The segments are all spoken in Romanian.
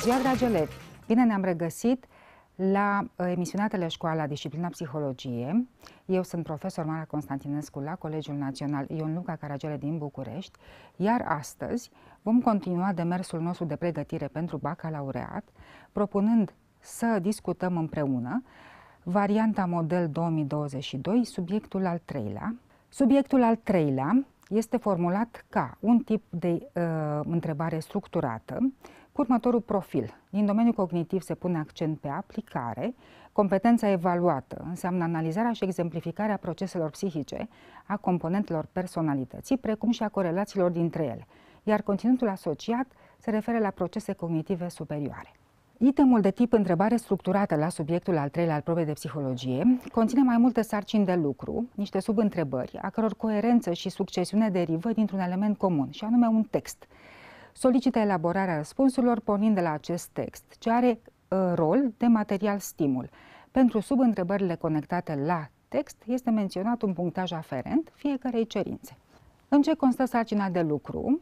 ziua, dragi elevi! Bine ne-am regăsit la uh, emisiunea Teleșcoala Disciplina Psihologie. Eu sunt profesor Mara Constantinescu la Colegiul Național Ion Luca Caragele din București, iar astăzi vom continua demersul nostru de pregătire pentru bacalaureat, propunând să discutăm împreună varianta model 2022, subiectul al treilea. Subiectul al treilea este formulat ca un tip de uh, întrebare structurată următorul profil. Din domeniul cognitiv se pune accent pe aplicare, competența evaluată înseamnă analizarea și exemplificarea proceselor psihice, a componentelor personalității, precum și a corelațiilor dintre ele, iar conținutul asociat se referă la procese cognitive superioare. Itemul de tip întrebare structurată la subiectul al treilea al probei de psihologie conține mai multe sarcini de lucru, niște subîntrebări, a căror coerență și succesiune derivă dintr-un element comun, și anume un text – solicită elaborarea răspunsurilor pornind de la acest text, ce are uh, rol de material stimul. Pentru subîntrebările conectate la text este menționat un punctaj aferent fiecarei cerințe. În ce constă sarcina de lucru?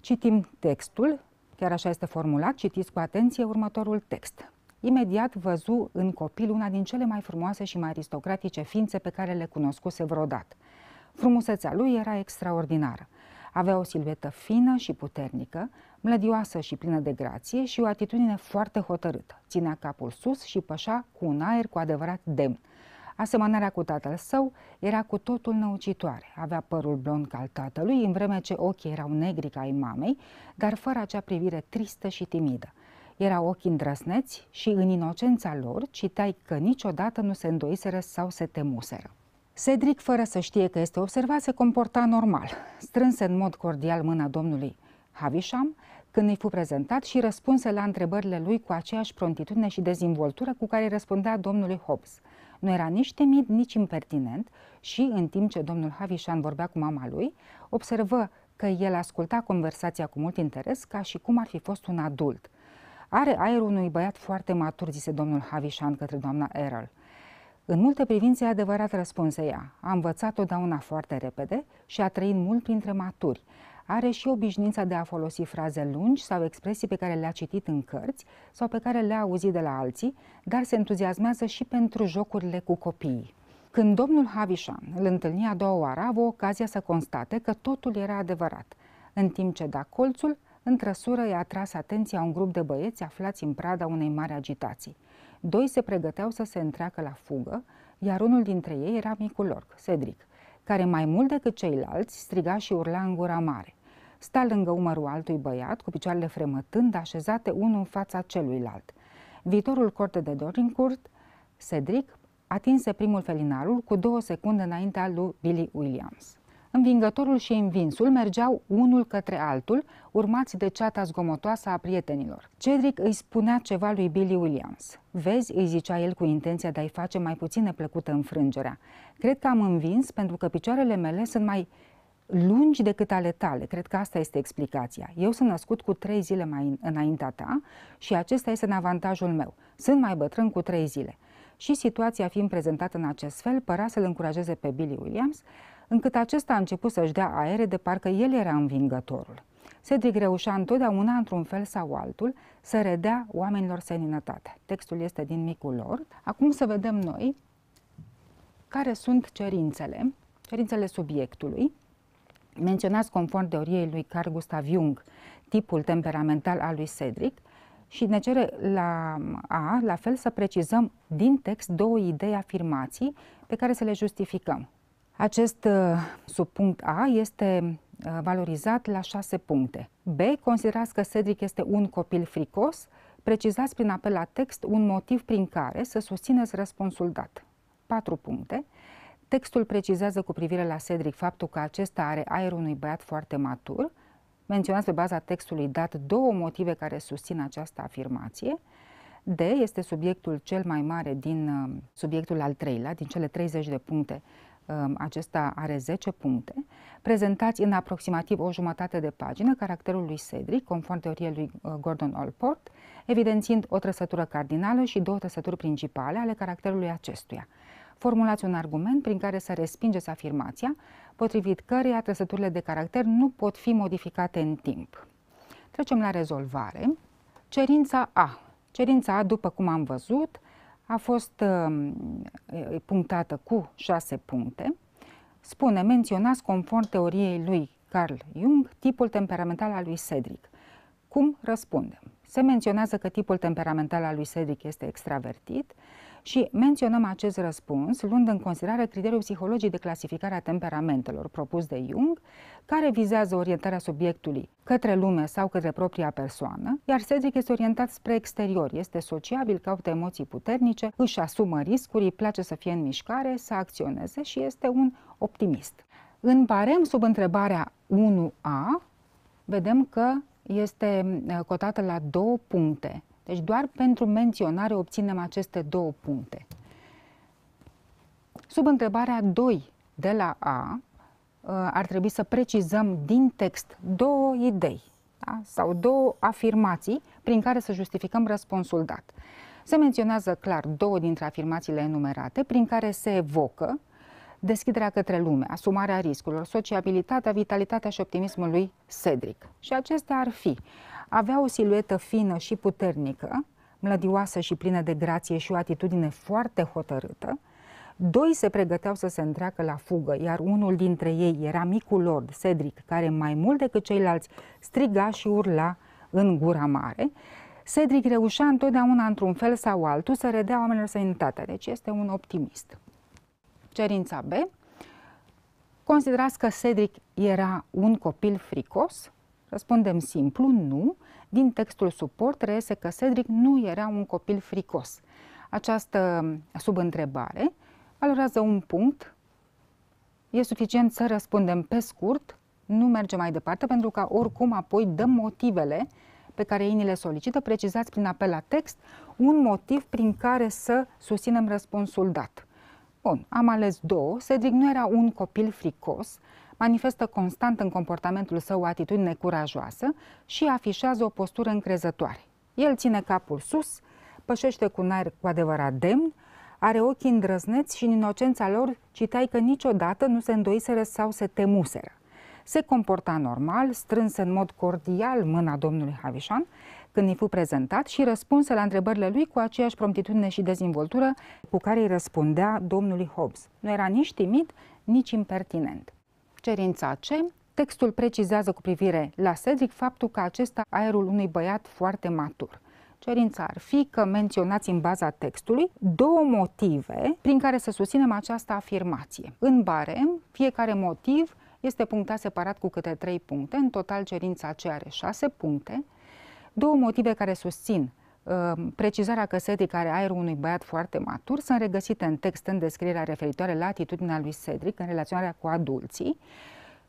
Citim textul, chiar așa este formulat, citiți cu atenție următorul text. Imediat văzu în copil una din cele mai frumoase și mai aristocratice ființe pe care le cunoscuse vreodată. Frumusețea lui era extraordinară. Avea o silvetă fină și puternică, mlădioasă și plină de grație și o atitudine foarte hotărâtă. Ținea capul sus și pășa cu un aer cu adevărat demn. Asemănarea cu tatăl său era cu totul năucitoare. Avea părul blond ca al tatălui, în vreme ce ochii erau negri ca ai mamei, dar fără acea privire tristă și timidă. Erau ochi îndrăsneți și în inocența lor citeai că niciodată nu se îndoiseră sau se temuseră. Cedric, fără să știe că este observat, se comporta normal, strânse în mod cordial mâna domnului Havisham când îi fu prezentat și răspunse la întrebările lui cu aceeași prontitudine și dezvoltură cu care răspundea domnului Hobbes. Nu era nici timid, nici impertinent și, în timp ce domnul Havisham vorbea cu mama lui, observă că el asculta conversația cu mult interes, ca și cum ar fi fost un adult. Are aerul unui băiat foarte matur, zise domnul Havisham către doamna Errol. În multe privințe e adevărat răspunse ea. A învățat totdeauna foarte repede și a trăit mult printre maturi. Are și obișnuința de a folosi fraze lungi sau expresii pe care le-a citit în cărți sau pe care le-a auzit de la alții, dar se entuziasmează și pentru jocurile cu copiii. Când domnul Havisham îl întâlni a doua oară, avea ocazia să constate că totul era adevărat, în timp ce da colțul, într-răsură i-a atras atenția un grup de băieți aflați în prada unei mari agitații. Doi se pregăteau să se întreacă la fugă, iar unul dintre ei era micul lor, Cedric, care mai mult decât ceilalți striga și urla în gura mare. Sta lângă umărul altui băiat, cu picioarele fremătând, așezate unul în fața celuilalt. Viitorul corte de Dorincourt, Cedric, atinse primul felinarul cu două secunde înaintea lui Billy Williams. Învingătorul și învinsul mergeau unul către altul, urmați de ceata zgomotoasă a prietenilor. Cedric îi spunea ceva lui Billy Williams. Vezi, îi zicea el cu intenția de a-i face mai puțin neplăcută înfrângerea. Cred că am învins pentru că picioarele mele sunt mai lungi decât ale tale. Cred că asta este explicația. Eu sunt născut cu trei zile mai înaintea ta și acesta este în avantajul meu. Sunt mai bătrân cu trei zile. Și situația fiind prezentată în acest fel, părea să-l încurajeze pe Billy Williams încât acesta a început să-și dea aere de parcă el era învingătorul. Cedric reușea întotdeauna, într-un fel sau altul, să redea oamenilor seninătate. Textul este din micul lor. Acum să vedem noi care sunt cerințele, cerințele subiectului, menționați conform teoriei lui Carl Gustav Jung, tipul temperamental al lui Cedric, și ne cere la A, la fel, să precizăm din text două idei afirmații pe care să le justificăm. Acest uh, subpunct A este uh, valorizat la 6 puncte. B. Considerați că Cedric este un copil fricos, precizați prin apel la text un motiv prin care să susțineți răspunsul dat. 4 puncte. Textul precizează cu privire la Cedric faptul că acesta are aerul unui băiat foarte matur. Menționați pe baza textului dat două motive care susțin această afirmație. D este subiectul cel mai mare din uh, subiectul al treilea, din cele 30 de puncte Ehm, acesta are 10 puncte, prezentați în aproximativ o jumătate de pagină caracterul lui Cedric, conform teoriei lui uh, Gordon Allport, evidențiind o trăsătură cardinală și două trăsături principale ale caracterului acestuia. Formulați un argument prin care să respingeți afirmația, potrivit căreia trăsăturile de caracter nu pot fi modificate în timp. Trecem la rezolvare. Cerința A. Cerința A, după cum am văzut, a fost uh, punctată cu șase puncte. Spune, menționați conform teoriei lui Carl Jung tipul temperamental al lui Cedric. Cum răspundem? Se menționează că tipul temperamental al lui Cedric este extravertit, uh, și menționăm acest răspuns luând în considerare criteriul psihologic de clasificare a temperamentelor propus de Jung, care vizează orientarea subiectului către lume sau către propria persoană, iar Cedric este orientat spre exterior, este sociabil, caută emoții puternice, își asumă riscuri, îi place să fie în mișcare, să acționeze și este un optimist. În barem, sub întrebarea 1A, vedem că este uh, cotată la două puncte. Deci doar pentru menționare obținem aceste două puncte. Sub întrebarea 2 de la A, uh, ar trebui să precizăm din text două idei da? sau două afirmații prin care să justificăm răspunsul dat. Se menționează clar două dintre afirmațiile enumerate prin care se evocă deschiderea către lume, asumarea riscurilor, sociabilitatea, vitalitatea și optimismul lui Cedric. Și acestea ar fi avea o siluetă fină și puternică, mlădioasă și plină de grație și o atitudine foarte hotărâtă. Doi se pregăteau să se întreacă la fugă, iar unul dintre ei era micul lord, Cedric, care mai mult decât ceilalți striga și urla în gura mare. Cedric reușea întotdeauna, într-un fel sau altul, să redea oamenilor sănătatea, deci este un optimist. Cerința B. Considerați că Cedric era un copil fricos, Răspundem simplu, nu. Din textul suport reiese că Cedric nu era un copil fricos. Această subîntrebare valorează un punct. E suficient să răspundem pe scurt, nu merge mai departe, pentru că oricum apoi dăm motivele pe care ei ni le solicită, precizați prin apel la text, un motiv prin care să susținem răspunsul dat. Bun, am ales două. Cedric nu era un copil fricos, manifestă constant în comportamentul său o atitudine curajoasă și afișează o postură încrezătoare. El ține capul sus, pășește cu un aer cu adevărat demn, are ochii îndrăzneți și în inocența lor citai că niciodată nu se îndoiseră sau se temuseră. Se comporta normal, strânse în mod cordial mâna domnului Havișan, când îi fu prezentat și răspunse la întrebările lui cu aceeași promptitudine și dezvoltură cu care îi răspundea domnului Hobbes. Nu era nici timid, nici impertinent. Cerința C. Textul precizează cu privire la Cedric faptul că acesta aerul unui băiat foarte matur. Cerința ar fi că menționați în baza textului două motive prin care să susținem această afirmație. În barem, fiecare motiv este punctat separat cu câte trei puncte, în total cerința C are șase puncte, două motive care susțin Ehm, precizarea că care are aerul unui băiat foarte matur sunt regăsite în text în descrierea referitoare la atitudinea lui Cedric în relaționarea cu adulții,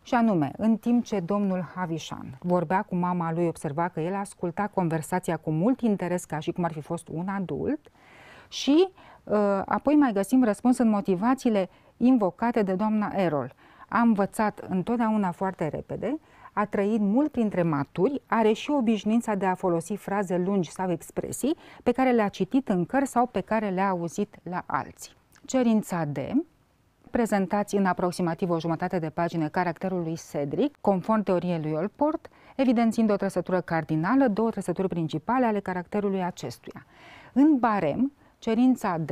și anume, în timp ce domnul Havișan vorbea cu mama lui, observa că el asculta conversația cu mult interes, ca și cum ar fi fost un adult, și uh, apoi mai găsim răspuns în motivațiile invocate de doamna Erol a învățat întotdeauna foarte repede, a trăit mult printre maturi, are și obișnuința de a folosi fraze lungi sau expresii pe care le-a citit în cărți sau pe care le-a auzit la alții. Cerința D prezentați în aproximativ o jumătate de pagină caracterul lui Cedric, conform teoriei lui Olport, evidențiind o trăsătură cardinală, două trăsături principale ale caracterului acestuia. În barem, cerința D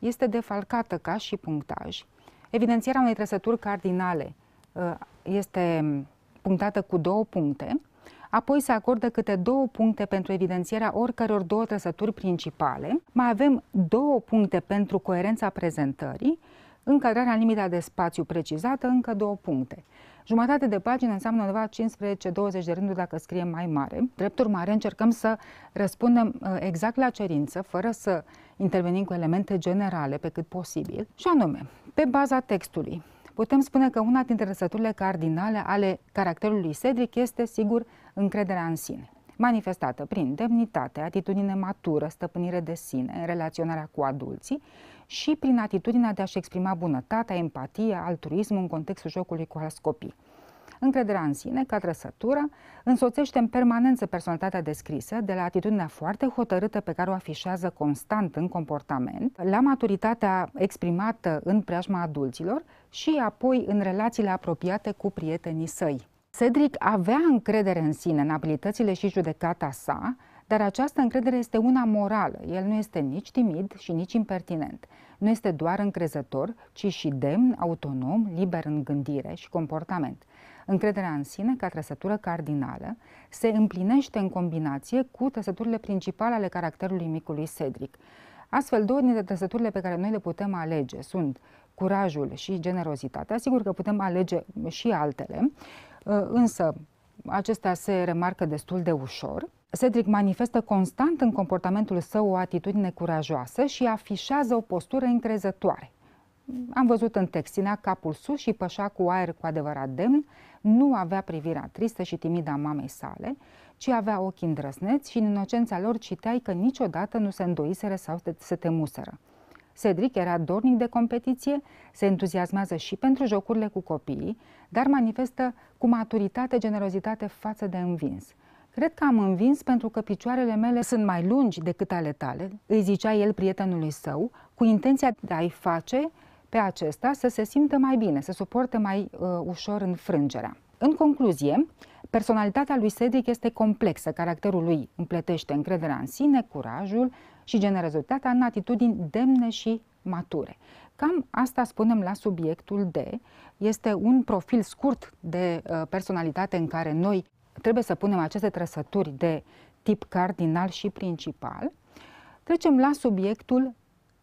este defalcată ca și punctaj, Evidențierea unei trăsături cardinale uh, este punctată cu două puncte, apoi se acordă câte două puncte pentru evidențierea oricăror două trăsături principale, mai avem două puncte pentru coerența prezentării, încadrarea în limita de spațiu precizată, încă două puncte. Jumătate de pagină înseamnă undeva 15-20 de rânduri dacă scriem mai mare. Drept urmare, încercăm să răspundem uh, exact la cerință, fără să intervenim cu elemente generale pe cât posibil, și anume, pe baza textului, putem spune că una dintre răsăturile cardinale ale caracterului Cedric este, sigur, încrederea în sine manifestată prin demnitate, atitudine matură, stăpânire de sine în relaționarea cu adulții și prin atitudinea de a-și exprima bunătatea, empatia, altruismul în contextul jocului cu alți copii. Încrederea în sine, ca trăsătură, însoțește în permanență personalitatea descrisă, de la atitudinea foarte hotărâtă pe care o afișează constant în comportament, la maturitatea exprimată în preajma adulților și apoi în relațiile apropiate cu prietenii săi. Cedric avea încredere în sine, în abilitățile și judecata sa, dar această încredere este una morală. El nu este nici timid și nici impertinent. Nu este doar încrezător, ci și demn, autonom, liber în gândire și comportament. Încrederea în sine, ca trăsătură cardinală, se împlinește în combinație cu trăsăturile principale ale caracterului micului Cedric. Astfel, două dintre trăsăturile pe care noi le putem alege sunt curajul și generozitatea. Sigur că putem alege și altele, ă, însă acestea se remarcă destul de ușor. Cedric manifestă constant în comportamentul său o atitudine curajoasă și afișează o postură încrezătoare am văzut în text, ținea capul sus și pășa cu aer cu adevărat demn, nu avea privirea tristă și timidă a mamei sale, ci avea ochi îndrăzneți și în inocența lor citeai că niciodată nu se îndoiseră sau se temuseră. Cedric era dornic de competiție, se entuziasmează și pentru jocurile cu copiii, dar manifestă cu maturitate generozitate față de învins. Cred că am învins pentru că picioarele mele sunt mai lungi decât ale tale, îi zicea el prietenului său, cu intenția de a-i face pe acesta să se simtă mai bine, să suporte mai uh, ușor înfrângerea. În concluzie, personalitatea lui Sedic este complexă, caracterul lui împletește încrederea în sine, curajul și generozitatea în atitudini demne și mature. Cam asta spunem la subiectul D. Este un profil scurt de uh, personalitate în care noi trebuie să punem aceste trăsături de tip cardinal și principal. Trecem la subiectul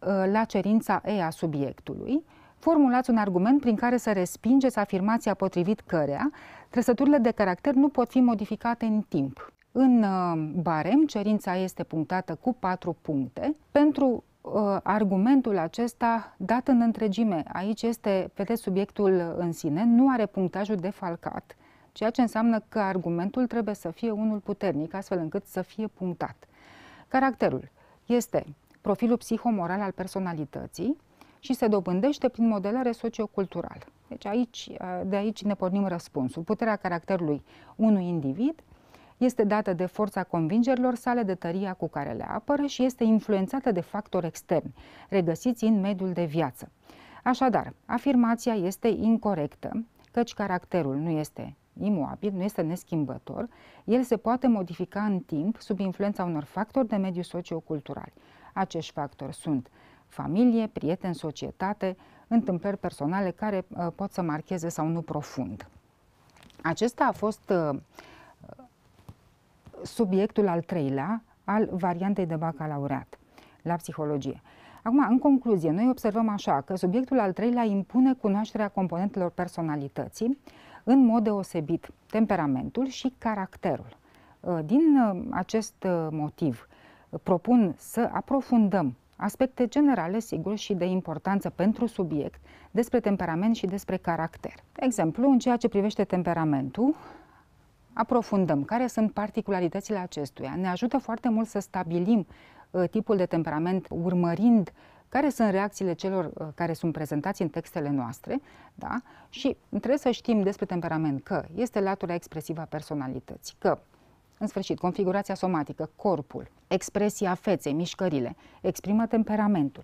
Uh, la cerința E a subiectului, formulați un argument prin care să respingeți afirmația potrivit cărea trăsăturile de caracter nu pot fi modificate în timp. În uh, barem, cerința este punctată cu patru puncte. Pentru uh, argumentul acesta dat în întregime, aici este, vedeți, subiectul în sine, nu are punctajul defalcat, ceea ce înseamnă că argumentul trebuie să fie unul puternic, astfel încât să fie punctat. Caracterul este profilul psihomoral al personalității și se dobândește prin modelare socioculturală. Deci aici, de aici ne pornim răspunsul. Puterea caracterului unui individ este dată de forța convingerilor sale, de tăria cu care le apără și este influențată de factori externi, regăsiți în mediul de viață. Așadar, afirmația este incorrectă, căci caracterul nu este imuabil, nu este neschimbător, el se poate modifica în timp sub influența unor factori de mediu sociocultural. Acești factori sunt familie, prieteni, societate, întâmplări personale care uh, pot să marcheze sau nu profund. Acesta a fost uh, subiectul al treilea al variantei de bacalaureat la psihologie. Acum, în concluzie, noi observăm așa că subiectul al treilea impune cunoașterea componentelor personalității, în mod deosebit temperamentul și caracterul. Uh, din uh, acest uh, motiv, propun să aprofundăm aspecte generale, sigur, și de importanță pentru subiect despre temperament și despre caracter. De exemplu, în ceea ce privește temperamentul, aprofundăm care sunt particularitățile acestuia. Ne ajută foarte mult să stabilim uh, tipul de temperament urmărind care sunt reacțiile celor uh, care sunt prezentați în textele noastre da? și trebuie să știm despre temperament că este latura expresivă a personalității, că în sfârșit, configurația somatică, corpul, expresia feței, mișcările, exprimă temperamentul.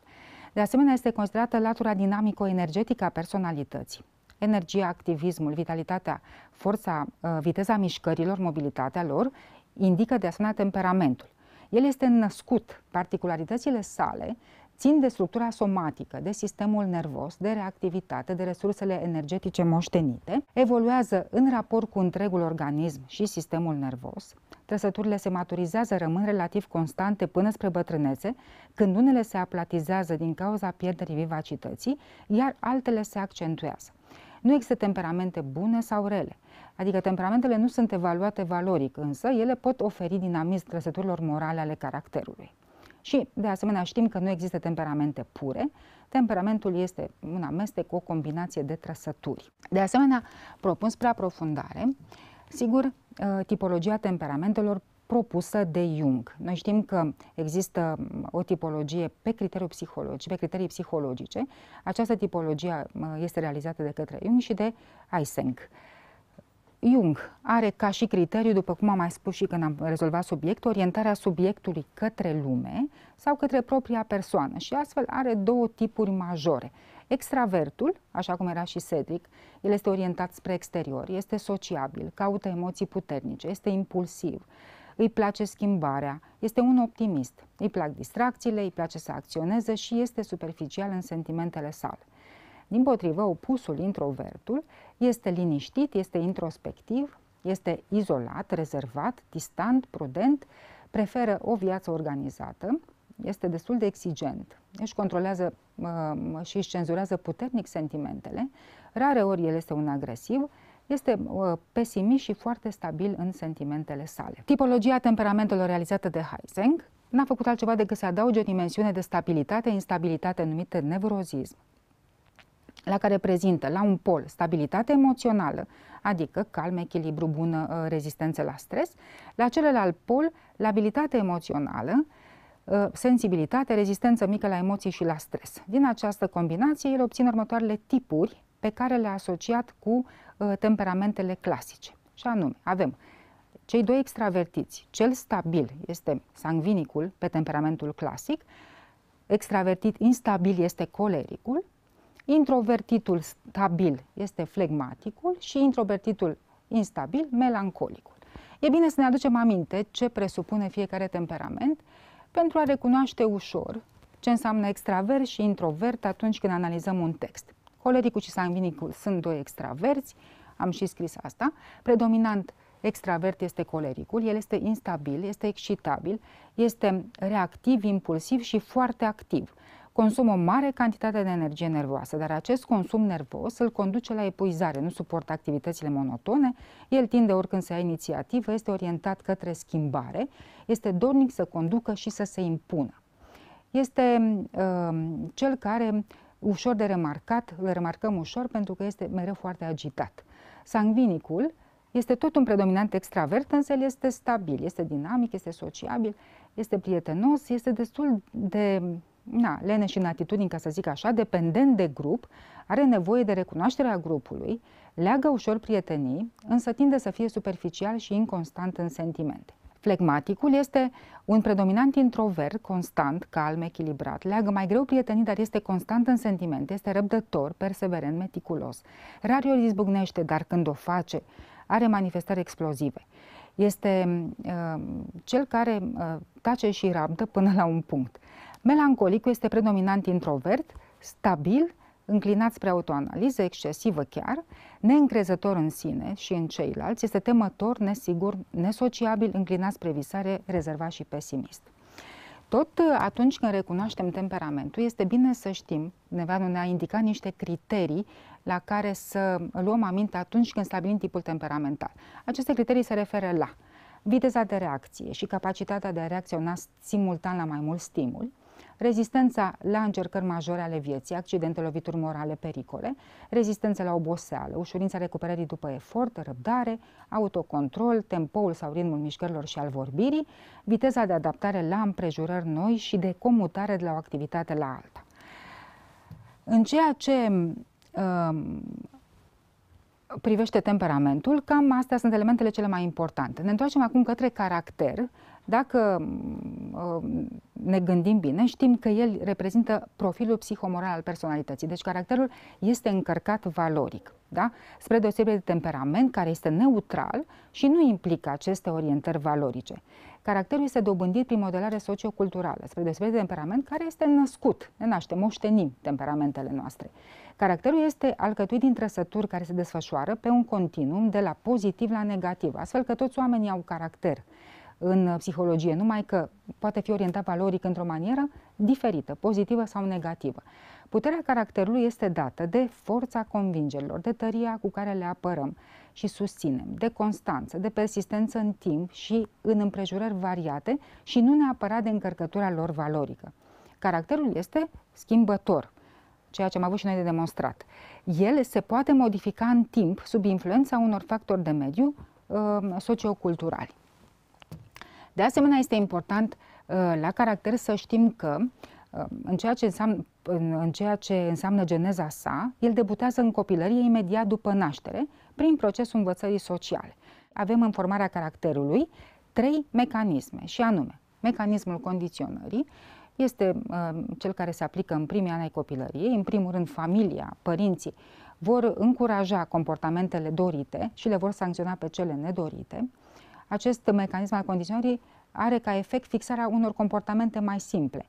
De asemenea, este considerată latura dinamico-energetică a personalității. Energia, activismul, vitalitatea, forța, uh, viteza mișcărilor, mobilitatea lor, indică de asemenea temperamentul. El este născut, particularitățile sale țin de structura somatică, de sistemul nervos, de reactivitate, de resursele energetice moștenite, evoluează în raport cu întregul organism și sistemul nervos, trăsăturile se maturizează, rămân relativ constante până spre bătrânețe, când unele se aplatizează din cauza pierderii vivacității, iar altele se accentuează. Nu există temperamente bune sau rele. Adică temperamentele nu sunt evaluate valoric, însă ele pot oferi dinamism trăsăturilor morale ale caracterului. Și, de asemenea, știm că nu există temperamente pure, temperamentul este un amestec cu o combinație de trăsături. De asemenea, propun spre aprofundare, sigur, ă, tipologia temperamentelor propusă de Jung. Noi știm că există o tipologie pe criteriu psihologic, pe criterii psihologice. Această tipologie ă, este realizată de către Jung și de Eysenck. Jung are ca și criteriu, după cum am mai spus și când am rezolvat subiectul orientarea subiectului către lume sau către propria persoană și astfel are două tipuri majore. Extravertul, așa cum era și Cedric, el este orientat spre exterior, este sociabil, caută emoții puternice, este impulsiv, îi place schimbarea, este un optimist, îi plac distracțiile, îi place să acționeze și este superficial în sentimentele sale. Din potrivă, opusul, introvertul, este liniștit, este introspectiv, este izolat, rezervat, distant, prudent, preferă o viață organizată, este destul de exigent, își controlează uh, și își cenzurează puternic sentimentele, rare ori el este un agresiv, este uh, pesimist și foarte stabil în sentimentele sale. Tipologia temperamentelor realizată de Heiseng n-a făcut altceva decât să adauge o dimensiune de stabilitate, instabilitate numită nevrozism la care prezintă la un pol stabilitate emoțională, adică calm, echilibru, bună ă, rezistență la stres, la celălalt pol labilitate emoțională, ă, sensibilitate, rezistență mică la emoții și la stres. Din această combinație, el obține următoarele tipuri pe care le-a asociat cu ă, temperamentele clasice. Și anume, avem cei doi extravertiți, cel stabil este sangvinicul pe temperamentul clasic, extravertit instabil este colericul Introvertitul stabil este flegmaticul și introvertitul instabil, melancolicul. E bine să ne aducem aminte ce presupune fiecare temperament pentru a recunoaște ușor ce înseamnă extravert și introvert atunci când analizăm un text. Colericul și sanguinicul sunt doi extraverți, am și scris asta. Predominant extravert este colericul, el este instabil, este excitabil, este reactiv, impulsiv și foarte activ consumă o mare cantitate de energie nervoasă, dar acest consum nervos îl conduce la epuizare, nu suportă activitățile monotone, el tinde oricând să ia inițiativă, este orientat către schimbare, este dornic să conducă și să se impună. Este uh, cel care ușor de remarcat, le remarcăm ușor pentru că este mereu foarte agitat. Sangvinicul este tot un predominant extravert, însă el este stabil, este dinamic, este sociabil, este prietenos, este destul de na, leneș în atitudini, ca să zic așa, dependent de grup, are nevoie de recunoașterea grupului, leagă ușor prietenii, însă tinde să fie superficial și inconstant în sentimente. Flegmaticul este un predominant introvert, constant, calm, echilibrat, leagă mai greu prietenii, dar este constant în sentimente, este răbdător, perseverent, meticulos. Rar ori izbucnește, dar când o face, are manifestări explozive. Este uh, cel care uh, tace și rabdă până la un punct. Melancolicul este predominant introvert, stabil, înclinat spre autoanaliză, excesivă chiar, neîncrezător în sine și în ceilalți, este temător, nesigur, nesociabil, înclinat spre visare, rezervat și pesimist. Tot uh, atunci când recunoaștem temperamentul, este bine să știm, Nevanu ne-a indicat niște criterii la care să luăm aminte atunci când stabilim tipul temperamental. Aceste criterii se referă la viteza de reacție și capacitatea de a reacționa simultan la mai mult stimul, rezistența la încercări majore ale vieții, accidente, lovituri morale, pericole, rezistența la oboseală, ușurința recuperării după efort, răbdare, autocontrol, tempoul sau ritmul mișcărilor și al vorbirii, viteza de adaptare la împrejurări noi și de comutare de la o activitate la alta. În ceea ce um, privește temperamentul, cam astea sunt elementele cele mai importante. Ne întoarcem acum către caracter, dacă mm, uh, ne gândim bine, știm că el reprezintă profilul psihomoral al personalității, deci caracterul este încărcat valoric, da? spre deosebire de temperament care este neutral și nu implică aceste orientări valorice. Caracterul este dobândit prin modelare socioculturală, spre deosebire de temperament care este născut, ne naște, moștenim temperamentele noastre. Caracterul este alcătuit din trăsături care se desfășoară pe un continuum de la pozitiv la negativ, astfel că toți oamenii au caracter în uh, psihologie, numai că poate fi orientat valoric într-o manieră diferită, pozitivă sau negativă. Puterea caracterului este dată de forța convingerilor, de tăria cu care le apărăm și susținem, de constanță, de persistență în timp și în împrejurări variate și nu neapărat de încărcătura lor valorică. Caracterul este schimbător, ceea ce am avut și noi de demonstrat. El se poate modifica în timp sub influența unor factori de mediu uh, socioculturali. De asemenea, este important uh, la caracter să știm că uh, în ceea ce înseamnă, în, în ceea ce înseamnă geneza sa, el debutează în copilărie imediat după naștere, prin procesul învățării sociale. Avem în formarea caracterului trei mecanisme, și anume, mecanismul condiționării, este uh, cel care se aplică în primii ani ai copilăriei, în primul rând familia, părinții, vor încuraja comportamentele dorite și le vor sancționa pe cele nedorite acest mecanism al condiționării are ca efect fixarea unor comportamente mai simple.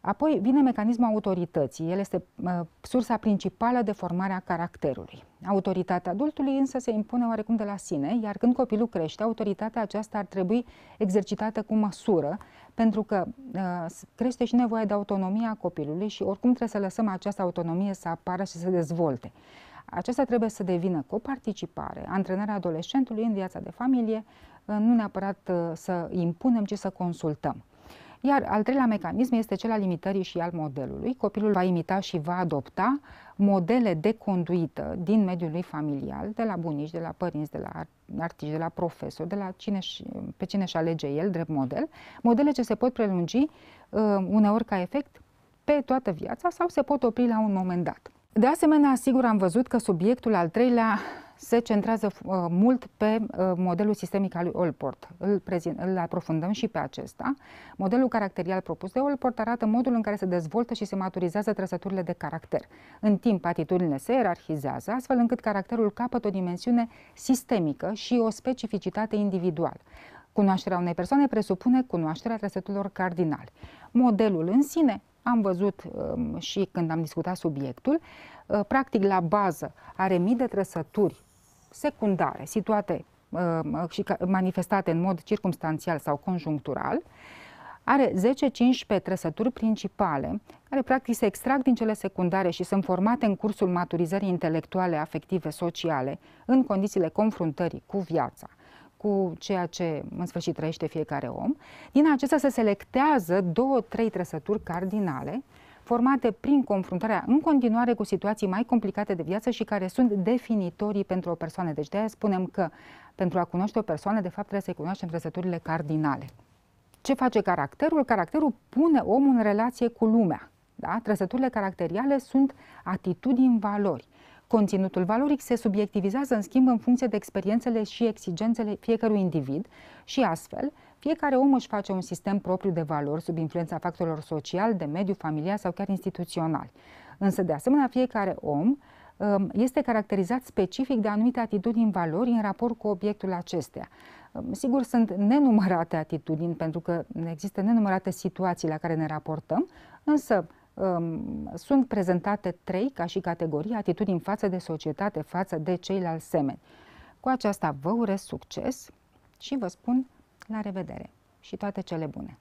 Apoi vine mecanismul autorității. El este uh, sursa principală de formare a caracterului. Autoritatea adultului însă se impune oarecum de la sine, iar când copilul crește, autoritatea aceasta ar trebui exercitată cu măsură, pentru că uh, crește și nevoia de autonomie a copilului și oricum trebuie să lăsăm această autonomie să apară și să se dezvolte. Uh, acesta trebuie să devină cu participare, antrenarea adolescentului în viața de familie, uh, nu neapărat uh, să impunem, ci să consultăm. Iar al treilea mecanism este cel al limitării și al modelului. Copilul va imita și va adopta modele de conduită din mediul lui familial, de la bunici, de la părinți, de la artiști, de la profesori, de la cine și, pe cine și alege el drept model, modele ce se pot prelungi uh, uneori ca efect pe toată viața sau se pot opri la un moment dat. De asemenea, sigur am văzut că subiectul al treilea se centrează uh, mult pe uh, modelul sistemic al lui Olport. Îl, prezint, îl aprofundăm și pe acesta. Modelul caracterial propus de Olport arată modul în care se dezvoltă și se maturizează trăsăturile de caracter. În timp, atitudinile se ierarhizează, astfel încât caracterul capătă o dimensiune sistemică și o specificitate individuală. Cunoașterea unei persoane presupune cunoașterea trăsăturilor cardinale. Modelul în sine am văzut um, și când am discutat subiectul, uh, practic la bază are mii de trăsături secundare, situate um, uh, și manifestate în mod circumstanțial sau conjunctural, are 10-15 trăsături principale, care practic se extrag din cele secundare și sunt formate în cursul maturizării intelectuale, afective, sociale, în condițiile confruntării cu viața cu ceea ce în sfârșit trăiește fiecare om, din acestea se selectează două, trei trăsături cardinale formate prin confruntarea în continuare cu situații mai complicate de viață și care sunt definitorii pentru o persoană. Deci de-aia spunem că pentru a cunoaște o persoană, de fapt, trebuie să-i cunoaștem trăsăturile cardinale. Ce face caracterul? Caracterul pune omul în relație cu lumea. Da? Trăsăturile caracteriale sunt atitudini, valori. Conținutul valoric se subiectivizează, în schimb, în funcție de experiențele și exigențele fiecărui individ și, astfel, fiecare om își face un sistem propriu de valori sub influența factorilor social, de mediu, familial sau chiar instituțional. Însă, de asemenea, fiecare om um, este caracterizat specific de anumite atitudini în valori în raport cu obiectul acestea. Um, sigur, sunt nenumărate atitudini, pentru că există nenumărate situații la care ne raportăm, însă um, sunt prezentate trei ca și categorii atitudini față de societate, față de ceilalți semeni. Cu aceasta vă urez succes și vă spun la revedere și toate cele bune!